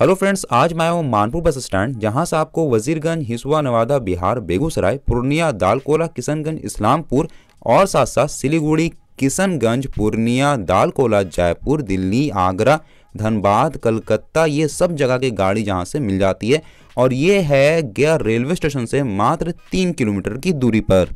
hello friends आज मैं हूँ मानपुर बस स्टैंड जहाँ से आपको वजीरगंज हिसुआ नवादा बिहार बेगूसराय पूर्णिया दालकोला किशनगंज इस्लामपुर और साथ साथ सिलीगुड़ी किशनगंज पूर्णिया दालकोला जयपुर दिल्ली आगरा धनबाद कलकत्ता ये सब जगह की गाड़ी जहाँ से मिल जाती है और ये है गया रेलवे स्टेशन से मात्र तीन किलोमीटर की दूरी पर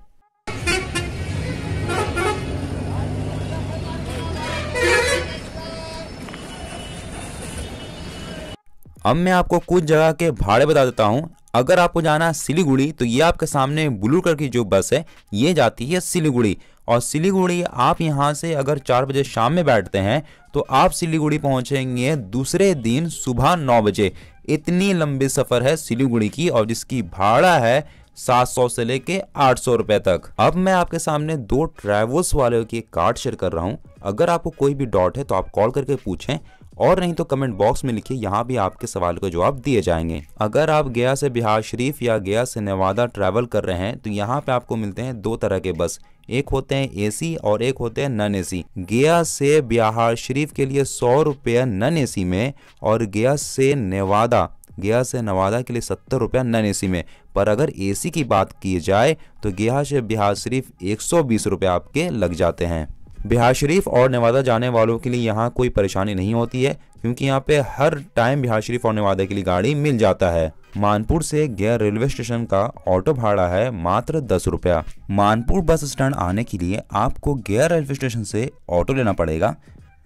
अब मैं आपको कुछ जगह के भाड़े बता देता हूँ अगर आपको जाना है सिलीगुड़ी तो ये आपके सामने ब्लू कलर की जो बस है ये जाती है सिलीगुड़ी और सिलीगुड़ी आप यहाँ से अगर चार बजे शाम में बैठते हैं तो आप सिलीगुड़ी पहुँचेंगे दूसरे दिन सुबह नौ बजे इतनी लंबी सफ़र है सिलीगुड़ी की और जिसकी भाड़ा है सात सौ से लेके आठ सौ रुपए तक अब मैं आपके सामने दो ट्रैवल्स वाले की कार्ड शेयर कर रहा हूँ अगर आपको कोई भी डॉट है तो आप कॉल करके पूछें और नहीं तो कमेंट बॉक्स में लिखिए यहाँ भी आपके सवाल को जवाब दिए जाएंगे अगर आप गया से बिहार शरीफ या गया से नवादा ट्रैवल कर रहे हैं तो यहाँ पे आपको मिलते हैं दो तरह के बस एक होते हैं एसी और एक होते हैं नन एसी गया से बिहार शरीफ के लिए सौ रुपया नन ए में और गया से नवादा गया से नवादा के लिए सत्तर रुपया नन ए में पर अगर एसी की बात की जाए तो गया से बिहार शरीफ एक सौ बीस रुपये आपके लग जाते हैं बिहार शरीफ और नवादा जाने वालों के लिए यहाँ कोई परेशानी नहीं होती है क्योंकि यहाँ पे हर टाइम बिहार शरीफ और नवादा के लिए गाड़ी मिल जाता है मानपुर से गया रेलवे स्टेशन का ऑटो भाड़ा है मात्र दस रुपया मानपुर बस स्टैंड आने के लिए आपको गया रेलवे स्टेशन से ऑटो लेना पड़ेगा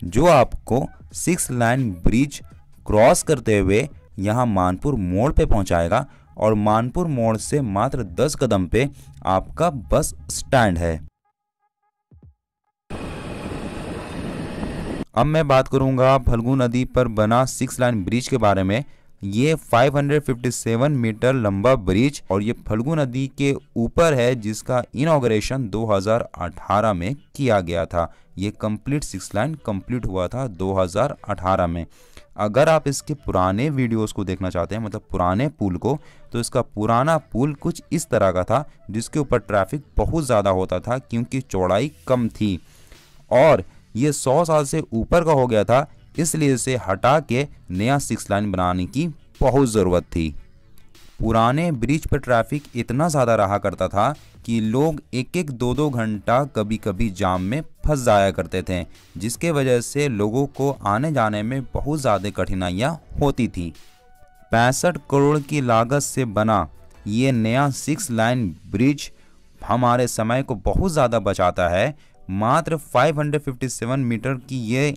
जो आपको सिक्स लाइन ब्रिज क्रॉस करते हुए यहाँ मानपुर मोड़ पे पहुँचाएगा और मानपुर मोड़ से मात्र दस कदम पे आपका बस स्टैंड है अब मैं बात करूंगा फल्गु नदी पर बना सिक्स लाइन ब्रिज के बारे में ये 557 मीटर लंबा ब्रिज और ये फल्गु नदी के ऊपर है जिसका इनाग्रेशन 2018 में किया गया था ये कंप्लीट सिक्स लाइन कंप्लीट हुआ था 2018 में अगर आप इसके पुराने वीडियोस को देखना चाहते हैं मतलब पुराने पुल को तो इसका पुराना पुल कुछ इस तरह का था जिसके ऊपर ट्रैफिक बहुत ज़्यादा होता था क्योंकि चौड़ाई कम थी और ये सौ साल से ऊपर का हो गया था इसलिए इसे हटा के नया सिक्स लाइन बनाने की बहुत ज़रूरत थी पुराने ब्रिज पर ट्रैफिक इतना ज़्यादा रहा करता था कि लोग एक एक दो दो घंटा कभी कभी जाम में फंस जाया करते थे जिसके वजह से लोगों को आने जाने में बहुत ज़्यादा कठिनाइयाँ होती थी पैंसठ करोड़ की लागत से बना ये नया सिक्स लाइन ब्रिज हमारे समय को बहुत ज़्यादा बचाता है मात्र 557 मीटर की ये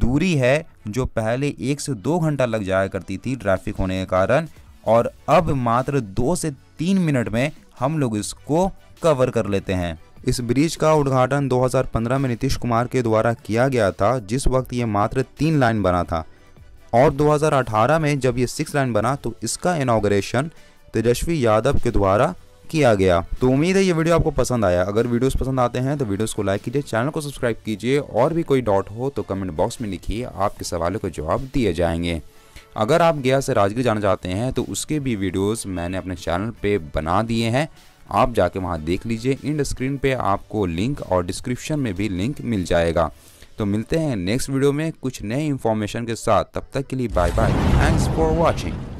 दूरी है जो पहले एक से दो घंटा लग जाया करती थी ट्रैफिक होने के कारण और अब मात्र दो से तीन मिनट में हम लोग इसको कवर कर लेते हैं इस ब्रिज का उद्घाटन 2015 में नीतीश कुमार के द्वारा किया गया था जिस वक्त ये मात्र तीन लाइन बना था और 2018 में जब ये सिक्स लाइन बना तो इसका इनाग्रेशन तेजस्वी यादव के द्वारा किया गया तो उम्मीद है ये वीडियो आपको पसंद आया अगर वीडियोस पसंद आते हैं तो वीडियोस को लाइक कीजिए चैनल को सब्सक्राइब कीजिए और भी कोई डॉट हो तो कमेंट बॉक्स में लिखिए आपके सवालों के जवाब दिए जाएंगे अगर आप गया से राजगीर जाना चाहते हैं तो उसके भी वीडियोस मैंने अपने चैनल पे बना दिए हैं आप जाके वहाँ देख लीजिए इंड स्क्रीन पर आपको लिंक और डिस्क्रिप्शन में भी लिंक मिल जाएगा तो मिलते हैं नेक्स्ट वीडियो में कुछ नए इन्फॉर्मेशन के साथ तब तक के लिए bye bye thanks for watching